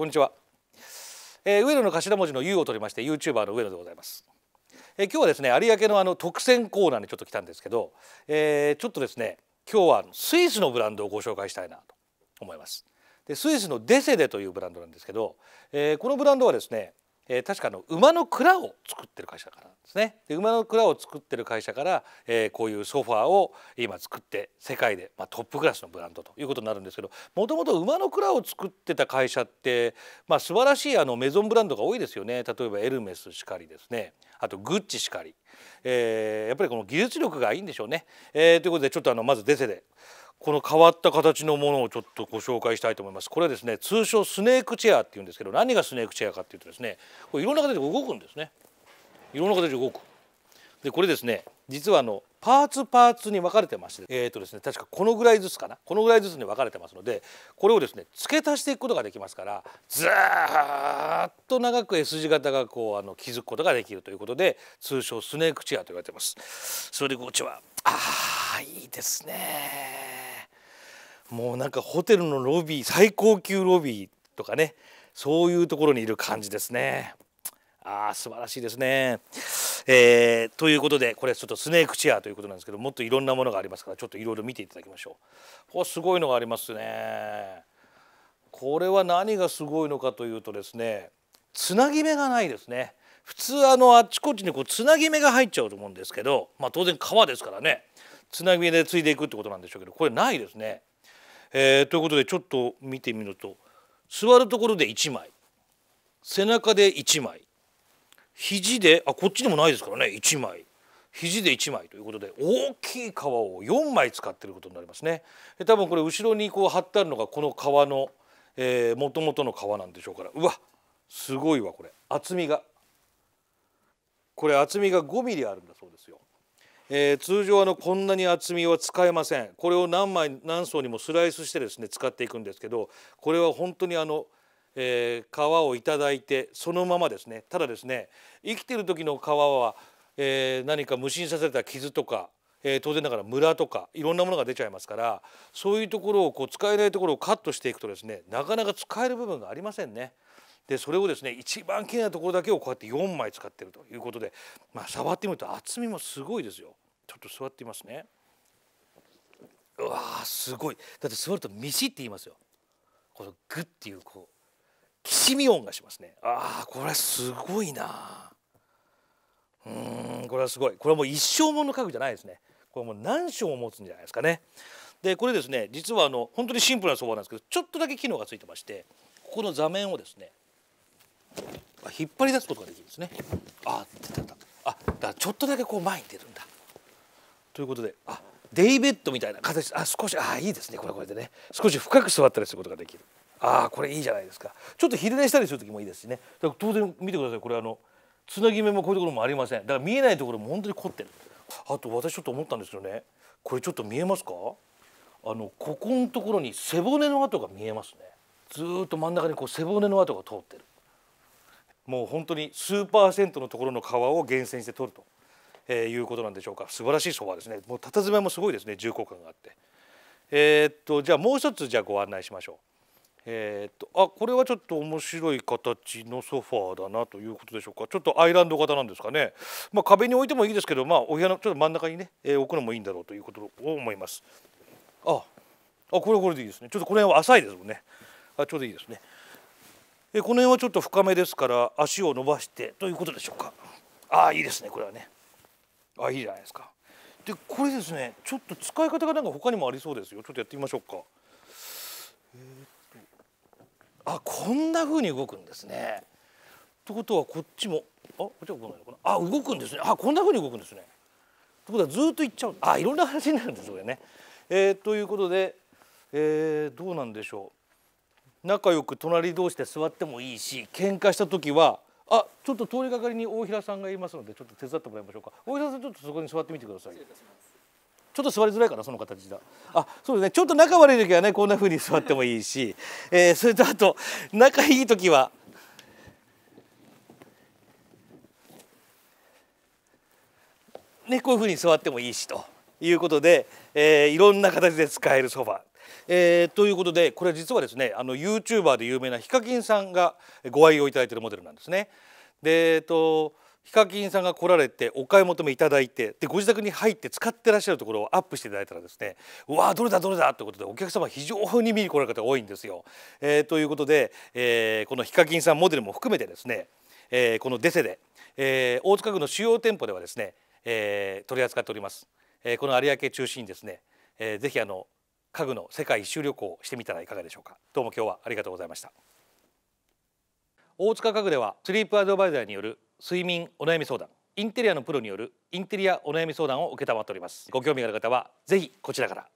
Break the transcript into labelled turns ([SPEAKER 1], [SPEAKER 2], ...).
[SPEAKER 1] こんにちは、えー、上野の頭文字の U を取りまして y o u t u b e の上野でございます、えー、今日はですね有明のあの特選コーナーにちょっと来たんですけど、えー、ちょっとですね今日はスイスのブランドをご紹介したいなと思いますでスイスのデセデというブランドなんですけど、えー、このブランドはですねえー、確かの馬の蔵を作ってる会社からなんですねで馬の蔵を作ってる会社から、えー、こういうソファーを今作って世界で、まあ、トップクラスのブランドということになるんですけどもともと馬の蔵を作ってた会社って、まあ、素晴らしいあのメゾンブランドが多いですよね例えばエルメスしかりですねあとグッチしかり、えー、やっぱりこの技術力がいいんでしょうね。えー、ということでちょっとあのまずデセでこの変わった形のものをちょっとご紹介したいと思いますこれはですね通称スネークチェアっていうんですけど何がスネークチェアかっていうとですねこれいろんな形で動くんですねいろんな形で動くでこれですね実はあのパーツパーツに分かれてましてえー、とですね確かこのぐらいずつかなこのぐらいずつに分かれてますのでこれをですね付け足していくことができますからずっと長く S 字型がこうあのづくことができるということで通称スネークチェアと言われてますそれでこっちはあーいいですねもうなんかホテルのロビー最高級ロビーとかねそういうところにいる感じですね。ああ素晴らしいですね、えー、ということでこれちょっとスネークチェアということなんですけどもっといろんなものがありますからちょっといろいろ見ていただきましょう。こすごいのがありますね。これは何がすごいのかというとですねつなぎ目がないですね。普通あのあっちこっちにこうつなぎ目が入っちゃうと思うんですけど、まあ、当然川ですからねつなぎ目でついでいくってことなんでしょうけどこれないですね。えー、ということでちょっと見てみると座るところで1枚背中で1枚肘であこっちにもないですからね1枚肘で1枚ということで大きい革を4枚使ってることになりますね。多分これ後ろにこう貼ってあるのがこの革のもともとの革なんでしょうからうわすごいわこれ厚みがこれ厚みが5ミリあるんだそうですよ。えー、通常あのこんなに厚みは使えませんこれを何枚何層にもスライスしてですね使っていくんですけどこれは本当にあの、えー、皮を頂いてそのままですねただですね生きてる時の皮は、えー、何か無心させた傷とかえー、当然ながらムラとかいろんなものが出ちゃいますからそういうところをこう使えないところをカットしていくとですねなかなか使える部分がありませんね。でそれをですね一番きれいなところだけをこうやって4枚使ってるということで、まあ、触ってみると厚みもすごいですよちょっと座ってみますねうわーすごいだって座ると「ミシ」って言いますよこのグッっていうこうきしみ音がしますねああこれはすごいなうんこれはすごいこれはもう一生もの家具じゃないですねこれもう何章も持つんじゃないですかねでこれですね実はあの本当にシンプルな相場なんですけどちょっとだけ機能がついてましてここの座面をですね引っ張り出すことができるんですねあ出た出たあだからちょっとだけこう前に出るんだということであデイベッドみたいな形あ少しあいいですねこれこれでね少し深く座ったりすることができるあこれいいじゃないですかちょっと昼寝したりする時もいいですしねだから当然見てくださいこれあのつなぎ目もこういうところもありませんだから見えないところも本当に凝ってるあと私ちょっと思ったんですよねこれちょっと見えますかあのここのところに背骨の跡が見えますねずっと真ん中にこう背骨の跡が通ってるもう本当に数パーセントのところの皮を厳選して取ると、えー、いうことなんでしょうか素晴らしいソファですねもう佇まいもすごいですね重厚感があってえー、っとじゃあもう一つじゃあご案内しましょうえー、っとあこれはちょっと面白い形のソファーだなということでしょうかちょっとアイランド型なんですかね、まあ、壁に置いてもいいですけど、まあ、お部屋のちょっと真ん中にね、えー、置くのもいいんだろうということを思いますああこれこれでいいですねちょっとこの辺は浅いですもんねあちょうどいいですねえこの辺はちょっと深めですから足を伸ばしてということでしょうかああいいですねこれはねあいいじゃないですかでこれですねちょっと使い方がなんか他にもありそうですよちょっとやってみましょうか、えー、あこんな風に動くんですねってことはこっちもあこっちは動かないのかなあ動くんですねあこんな風に動くんですねってことはずっといっちゃうあいろんな話になるんですよねえー、ということで、えー、どうなんでしょう仲良く隣同士で座ってもいいし喧嘩した時はあちょっと通りがかりに大平さんがいますのでちょっと手伝ってもらいましょうか大平さんちょっとそこに座ってみてくださいちょっと座りづらいかなその形だあそうですねちょっと仲悪い時はねこんな風に座ってもいいし、えー、それとあと仲いい時はねこういう風に座ってもいいしということで、えー、いろんな形で使えるソファえー、ということでこれ実はですねあの YouTuber で有名なヒカキンさんがご愛用いただいているモデルなんですね。でえっとヒカキンさんが来られてお買い求めいただいてでご自宅に入って使ってらっしゃるところをアップしていただいたらですねうわーどれだどれだということでお客様非常に見に来られる方が多いんですよ。えー、ということで、えー、このヒカキンさんモデルも含めてですね、えー、このデセで、えー、大塚区の主要店舗ではですね、えー、取り扱っております。えー、この有明中心にですね、えー、ぜひあの家具の世界一周旅行をしてみたらいかがでしょうかどうも今日はありがとうございました大塚家具ではスリープアドバイザーによる睡眠お悩み相談インテリアのプロによるインテリアお悩み相談を承っておりますご興味がある方はぜひこちらから